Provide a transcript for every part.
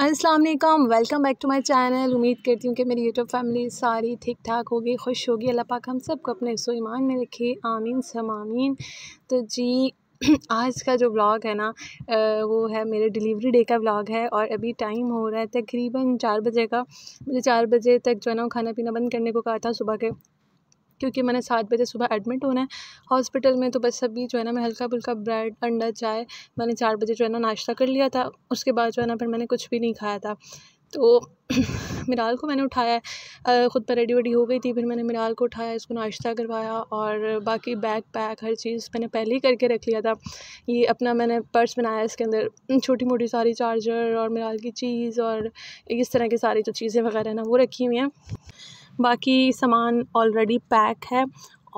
Aslam welcome back to my channel उम्मीद करती हूँ कि मेरी यूट्यूब फैमिली सारी ठीक ठाक होगी खुश होगी अल्लाह पाक हम सबको अपने सो ईमान में रखे आमीन समामीन तो जी आज का जो ब्लॉग है ना वो है मेरे डिलीवरी डे का ब्लॉग है और अभी टाइम हो रहा है तकरीबन चार बजे का मुझे चार बजे तक जो है ना खाना पीना बंद करने को कहा था सुबह के क्योंकि मैंने सात बजे सुबह एडमिट होना है हॉस्पिटल में तो बस अभी जो है ना मैं हल्का फुल्का ब्रेड अंडा चाय मैंने चार बजे जो है ना नाश्ता कर लिया था उसके बाद जो है ना फिर मैंने कुछ भी नहीं खाया था तो मिराल को मैंने उठाया ख़ुद पर रेडी वेडी हो गई थी फिर मैंने मिराल को उठाया इसको नाश्ता करवाया और बाकी बैग पैक हर चीज़ मैंने पहले ही करके रख लिया था ये अपना मैंने पर्स बनाया इसके अंदर छोटी मोटी सारी चार्जर और मिराल की चीज़ और इस तरह की सारी जो चीज़ें वगैरह ना वो रखी हुई हैं बाकी सामान ऑलरेडी पैक है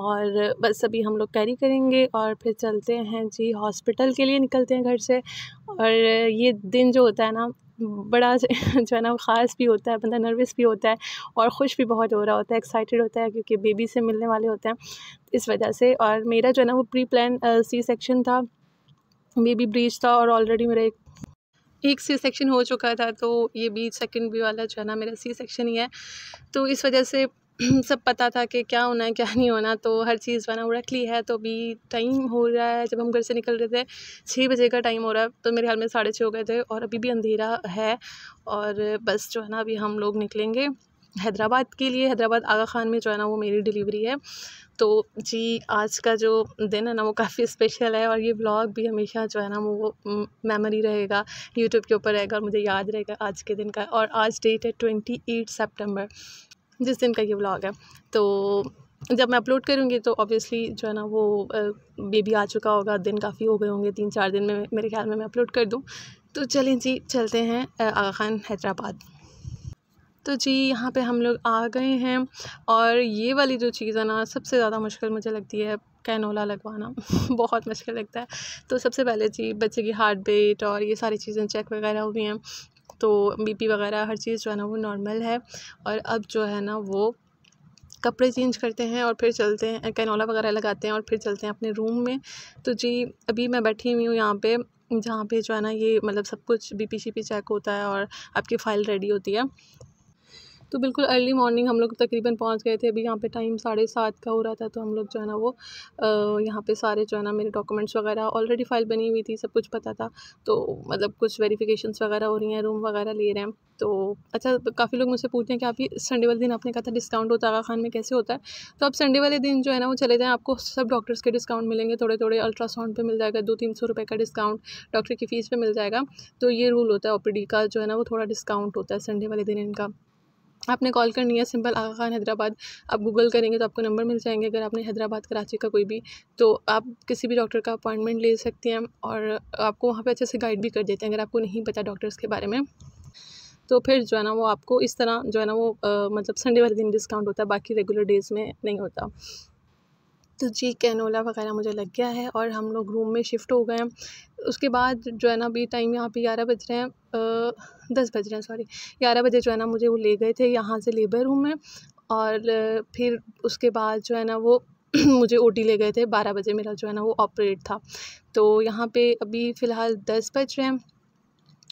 और बस अभी हम लोग कैरी करेंगे और फिर चलते हैं जी हॉस्पिटल के लिए निकलते हैं घर से और ये दिन जो होता है ना बड़ा जो है ना ख़ास भी होता है बंदा नर्वस भी होता है और खुश भी बहुत हो रहा होता है एक्साइटेड होता है क्योंकि बेबी से मिलने वाले होते हैं इस वजह से और मेरा जो है ना वो प्री प्लान सी सेक्शन था बेबी ब्रिज था और ऑलरेडी मेरा एक एक सी सेक्शन हो चुका था तो ये बीच सेकंड भी वाला जो है ना मेरा सी सेक्शन ही है तो इस वजह से सब पता था कि क्या होना है क्या नहीं होना तो हर चीज़ बना ली है तो अभी टाइम हो रहा है जब हम घर से निकल रहे थे छः बजे का टाइम हो रहा है तो मेरे ख्याल में साढ़े छः हो गए थे और अभी भी अंधेरा है और बस जो है ना अभी हम लोग निकलेंगे हैदराबाद के लिए हैदराबाद आगा खान में जो है ना वो मेरी डिलीवरी है तो जी आज का जो दिन है ना वो काफ़ी स्पेशल है और ये ब्लॉग भी हमेशा जो है ना वो मेमोरी रहेगा यूट्यूब के ऊपर रहेगा और मुझे याद रहेगा आज के दिन का और आज डेट है ट्वेंटी एट सेप्टेम्बर जिस दिन का ये ब्लॉग है तो जब मैं अपलोड करूँगी तो ऑब्वियसली जो है ना वो बेबी आ चुका होगा दिन काफ़ी हो गए होंगे तीन चार दिन में मेरे ख्याल में मैं अपलोड कर दूँ तो चलें जी चलते हैं आगा खान हैदराबाद तो जी यहाँ पे हम लोग आ गए हैं और ये वाली जो चीज़ है ना सबसे ज़्यादा मुश्किल मुझे लगती है कैनोला लगवाना बहुत मुश्किल लगता है तो सबसे पहले जी बच्चे की हार्ट बीट और ये सारी चीज़ें चेक वगैरह हुई हैं तो बीपी वगैरह हर चीज़ जो है ना वो नॉर्मल है और अब जो है ना वो कपड़े चेंज करते हैं और फिर चलते हैं कैनोला वगैरह लगाते हैं और फिर चलते हैं अपने रूम में तो जी अभी मैं बैठी हुई हूँ यहाँ पर जहाँ पे जो है ना ये मतलब सब कुछ बीपी पी चेक होता है और आपकी फ़ाइल रेडी होती है तो बिल्कुल अर्ली मॉर्निंग हम लोग तकरीबन पहुंच गए थे अभी यहाँ पे टाइम साढ़े सात का हो रहा था तो हम लोग जो है ना वो यहाँ पे सारे जो है ना मेरे डॉक्यूमेंट्स वगैरह ऑलरेडी फाइल बनी हुई थी सब कुछ पता था तो मतलब कुछ वेरीफिकेशन वगैरह हो रही हैं रूम वगैरह ले रहे हैं तो अच्छा तो काफ़ी लोग मुझसे पूछते हैं कि आप ये संडे वाले दिन आपने कहा था डिस्काउंट होता आगा खान में कैसे होता है तो आप संडे वाले दिन जो है ना वो चले जाएँ आपको सब डॉक्टर्स के डिस्काउंट मिलेंगे थोड़े थोड़े अल्ट्रासाउंड पर मिल जाएगा दो तीन सौ रुपये का डिस्काउंट डॉक्टर की फ़ीस पर मिल जाएगा तो ये रूल होता है ओ का जो है ना वो थोड़ा डिस्काउंट होता है संडे वाले दिन इनका आपने कॉल करनी है सिंपल आगा खान हैदराबाद आप गूगल करेंगे तो आपको नंबर मिल जाएंगे अगर आपने हैदराबाद कराची का कोई भी तो आप किसी भी डॉक्टर का अपॉइंटमेंट ले सकती हैं और आपको वहाँ पे अच्छे से गाइड भी कर देते हैं अगर आपको नहीं पता डॉक्टर्स के बारे में तो फिर जो है ना वो आपको इस तरह जो है ना वो आ, मतलब संडे वाले दिन डिस्काउंट होता है बाकी रेगुलर डेज़ में नहीं होता तो जी कैनोला वगैरह मुझे लग गया है और हम लोग रूम में शिफ्ट हो गए हैं उसके बाद जो है ना अभी टाइम यहाँ पे ग्यारह बज रहे हैं दस बज रहे हैं सॉरी ग्यारह बजे जो है ना मुझे वो ले गए थे यहाँ से लेबर रूम में और फिर उसके बाद जो है ना वो मुझे ओ ले गए थे बारह बजे मेरा जो है ना वो ऑपरेट था तो यहाँ पे अभी फ़िलहाल दस बज रहे हैं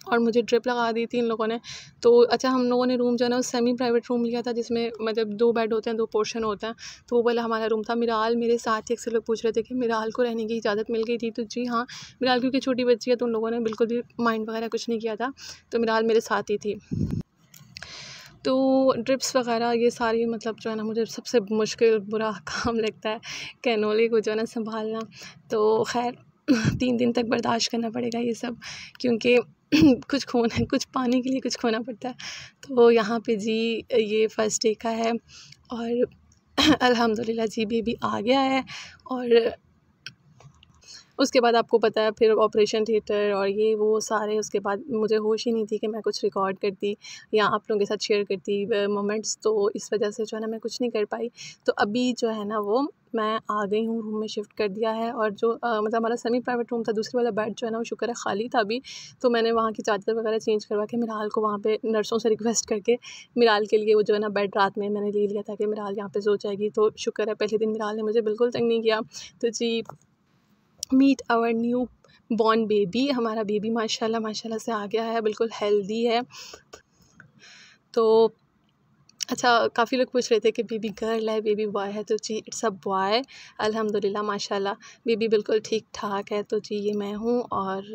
और मुझे ड्रिप लगा दी थी इन लोगों ने तो अच्छा हम लोगों ने रूम जो है ना सेमी प्राइवेट रूम लिया था जिसमें मतलब दो बेड होते हैं दो पोर्शन होते हैं तो वो वाला हमारा रूम था मिराल मेरे साथ ही अक्सर लोग पूछ रहे थे कि मिराल को रहने की इजाज़त मिल गई थी तो जी हाँ मिराल क्योंकि छोटी बच्ची है तो उन लोगों ने बिल्कुल भी माइंड वगैरह कुछ नहीं किया था तो मिराल मेरे साथ ही थी तो ड्रिप्स वगैरह ये सारी मतलब जो है ना मुझे सबसे मुश्किल बुरा काम लगता है कैनोले को जो है ना संभालना तो खैर तीन दिन तक बर्दाश्त करना पड़ेगा ये सब क्योंकि कुछ खोना कुछ पाने के लिए कुछ खोना पड़ता है तो यहाँ पे जी ये फ़र्स्ट डे का है और अल्हम्दुलिल्लाह जी बेबी आ गया है और उसके बाद आपको पता है फिर ऑपरेशन थिएटर और ये वो सारे उसके बाद मुझे होश ही नहीं थी कि मैं कुछ रिकॉर्ड करती या आप लोगों के साथ शेयर करती मोमेंट्स तो इस वजह से जो है ना मैं कुछ नहीं कर पाई तो अभी जो है ना वो मैं आ गई हूँ रूम में शिफ्ट कर दिया है और जो आ, मतलब हमारा सेमी प्राइवेट रूम था दूसरे वाला बेड जो है ना वो शुक्र है खाली था अभी तो मैंने वहाँ की चादर वगैरह चेंज करवा के मिराल को वहाँ पे नर्सों से रिक्वेस्ट करके मिराल के लिए वो जो है ना बेड रात में मैंने ले लिया था कि मिराल यहाँ पे सो जाएगी तो शुक्र है पहले दिन मिराल ने मुझे बिल्कुल तंग नहीं किया तो जी meet our new born baby हमारा बेबी माशाल्लाह माशाल्लाह से आ गया है बिल्कुल हेल्दी है तो अच्छा काफ़ी लोग पूछ रहे थे कि बेबी गर्ल है बेबी बॉय है तो जी इट्स अ बॉय अल्हम्दुलिल्लाह माशाल्लाह बेबी बिल्कुल ठीक ठाक है तो जी ये मैं हूँ और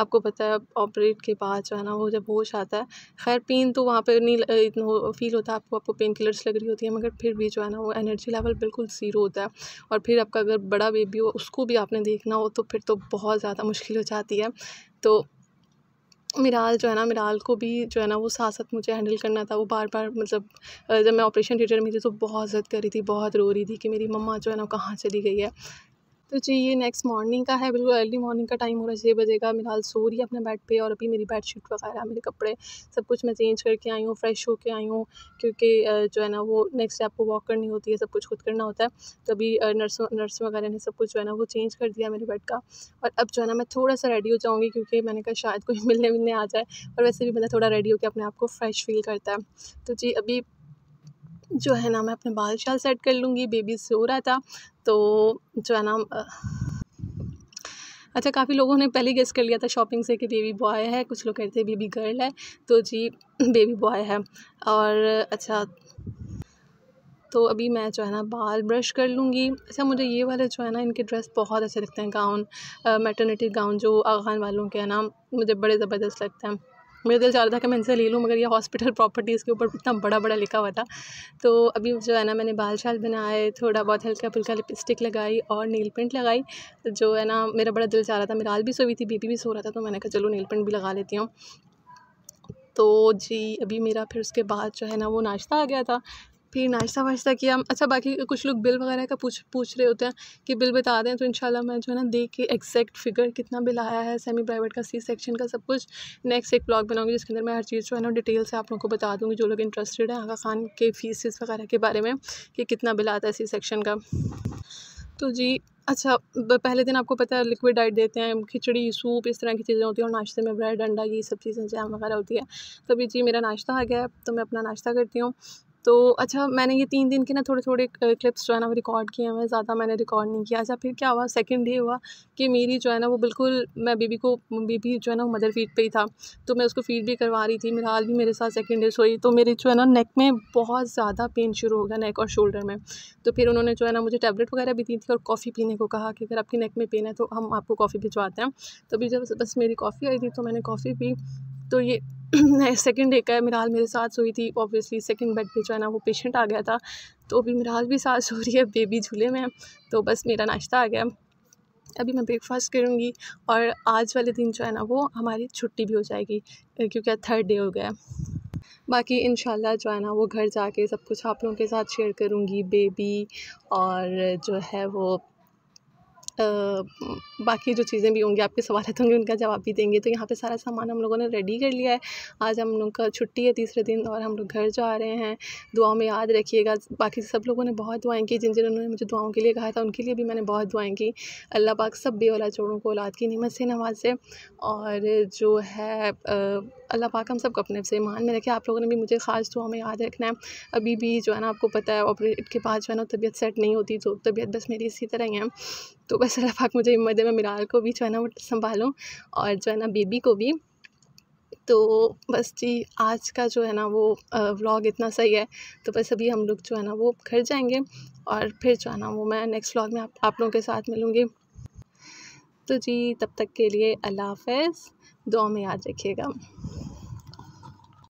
आपको पता है ऑपरेट के बाद जो है ना वो जब होश आता है खैर पेन तो वहाँ पर नहीं इतना फील होता है आपको आपको पेन किलर्स लग रही होती है मगर फिर भी जो है ना वो एनर्जी लेवल बिल्कुल ज़ीरो होता है और फिर आपका अगर बड़ा बेबी हो उसको भी आपने देखना हो तो फिर तो बहुत ज़्यादा मुश्किल हो जाती है तो मिराल जो है ना मिराल को भी जो है ना वो साथ साथ मुझे हैंडल करना था वो बार बार मतलब जब मैं ऑपरेशन थिएटर में थी तो बहुत ज़िद कर रही थी बहुत रो रही थी कि मेरी मम्मा जो है ना कहाँ चली गई है तो जी ये नेक्स्ट मॉर्निंग का है बिल्कुल अर्ली मॉर्निंग का टाइम हो रहा है छः बजे का मिनहाल सो रही है अपने बेड पे और अभी मेरी बेड शीट वगैरह मेरे कपड़े सब कुछ मैं चेंज करके आई हूँ फ्रेश होकर आई हूँ क्योंकि जो है ना वो नेक्स्ट डे आपको वॉक करनी होती है सब कुछ खुद करना होता है तो अभी नर्सों नर्स वगैरह ने सब कुछ जो है ना वो चेंज कर दिया मेरे बेड का और अब जो है ना मैं थोड़ा सा रेडी हो जाऊँगी क्योंकि मैंने कहा शायद कोई मिलने मिलने आ जाए और वैसे भी मैंने थोड़ा रेडी होकर अपने आप को फ्रेश फील करता है तो जी अभी जो है ना मैं अपने बाल शाल सेट कर लूँगी बेबी सो रहा था तो जो है ना अच्छा काफ़ी लोगों ने पहले गेस कर लिया था शॉपिंग से कि बेबी बॉय है कुछ लोग कहते हैं बेबी गर्ल है तो जी बेबी बॉय है और अच्छा तो अभी मैं जो है ना बाल ब्रश कर लूँगी अच्छा मुझे ये वाले जो है ना इनके ड्रेस बहुत अच्छे लगते हैं गाउन मेटर्निटी गाउन जो अगान वालों के है ना मुझे बड़े ज़बरदस्त लगते हैं मेरा दिल चाह रहा था कि मैं इनसे ले लूँ मगर ये हॉस्पिटल प्रॉपर्टीज़ के ऊपर इतना बड़ा बड़ा लिखा हुआ था तो अभी जो है ना मैंने बाल शाल बनाए थोड़ा बहुत हल्का फुल्का लिपस्टिक लगाई और नील पेंट लगाई जो है ना मेरा बड़ा दिल चाह रहा था मेरा आल भी सोई थी बेबी भी सो रहा था तो मैंने कहा चलो नील पेंट भी लगा लेती हूँ तो जी अभी मेरा फिर उसके बाद जो है ना वो नाश्ता आ गया था फिर नाश्ता वाश्ता किया अच्छा बाकी कुछ लोग बिल वगैरह का पूछ पूछ रहे होते हैं कि बिल बता दें तो इंशाल्लाह मैं जो है ना देख के एग्जैक्ट फिगर कितना बिल आया है सेमी प्राइवेट का सी सेक्शन का सब कुछ नेक्स्ट एक ब्लॉग बनाऊंगी जिसके अंदर मैं हर चीज़ जो है ना डिटेल से आप लोगों को बता दूँगी जो लोग इंटरेस्टेड हैं आगा खान के फीसिस वगैरह के बारे में कि कितना बिल आता है सी सेक्शन का तो जी अच्छा पहले दिन आपको पता है लिक्विड डाइट देते हैं खिचड़ी सूप इस तरह की चीज़ें होती हैं और नाश्ते में ब्रेड अंडा ये सब चीज़ें जैम वगैरह होती है तभी जी मेरा नाश्ता आ गया है तो मैं अपना नाश्ता करती हूँ तो अच्छा मैंने ये तीन दिन के ना थोड़े थोड़े क्लिप्स जो है ना वो रिकॉर्ड किए हैं ज़्यादा मैंने रिकॉर्ड नहीं किया अच्छा फिर क्या हुआ सेकंड डे हुआ कि मेरी जो है ना वो बिल्कुल मैं बेबी को बेबी जो है ना वो मदर फीड पे ही था तो मैं उसको फीड भी करवा रही थी मेरा हाल भी मेरे साथ सेकेंड डे सोई तो मेरी जो है ना नेक में बहुत ज़्यादा पेन शुरू हो गया नेक और शोल्डर में तो फिर उन्होंने जो है ना मुझे टैबलेट वगैरह भी दी थी और कॉफ़ी पीने को कहा कि अगर आपकी नेक में पेन है तो हम आपको कॉफ़ी भिजवाते हैं तो अभी जब बस मेरी कॉफ़ी आई थी तो मैंने कॉफ़ी पी तो ये सेकेंड डे का है मिराल मेरे साथ सोई थी ऑब्वियसली सेकेंड बेड पे जो है ना वो पेशेंट आ गया था तो अभी मिराल भी साथ सो रही है बेबी झूले में तो बस मेरा नाश्ता आ गया अभी मैं ब्रेकफास्ट करूँगी और आज वाले दिन जो है ना वो हमारी छुट्टी भी हो जाएगी क्योंकि थर्ड डे हो गया बाकी इन जो है ना वो घर जाके सब कुछ आप लोगों के साथ शेयर करूँगी बेबी और जो है वो बाकी जो चीज़ें भी होंगी आपके सवाल होंगे उनका जवाब भी देंगे तो यहाँ पे सारा सामान हम लोगों ने रेडी कर लिया है आज हम लोग का छुट्टी है तीसरे दिन और हम लोग घर जा रहे हैं दुआओं में याद रखिएगा बाकी सब लोगों ने बहुत दुआएँ की जिन जिन्होंने मुझे दुआओं के लिए कहा था उनके लिए भी मैंने बहुत दुआएँ की अल्लाह पाक सब बे औलाद जोड़ों को औलाद की नमत से से और जो है अल्लाह पाक हम सबको अपने से ईमान में रखे आप लोगों ने भी मुझे खास दुआ में याद रखना है अभी भी जो है ना आपको पता है ऑपरेट के बाद जो है ना तबीयत सेट नहीं होती तो तबीयत बस मेरी इसी तरह ही है तो बस अल्लाह पाक मुझे हिम्मत है मैं मिराल को भी जो है ना वो संभालूँ और जो है ना बेबी को भी तो बस जी आज का जो है ना वो व्लॉग इतना सही है तो बस अभी हम लोग जो है ना वो घर जाएंगे और फिर जो है ना वो मैं नेक्स्ट व्लॉग में आप, आप लोगों के साथ मिलूँगी तो जी तब तक के लिए अल्लाह हाफ दुआ में याद रखिएगा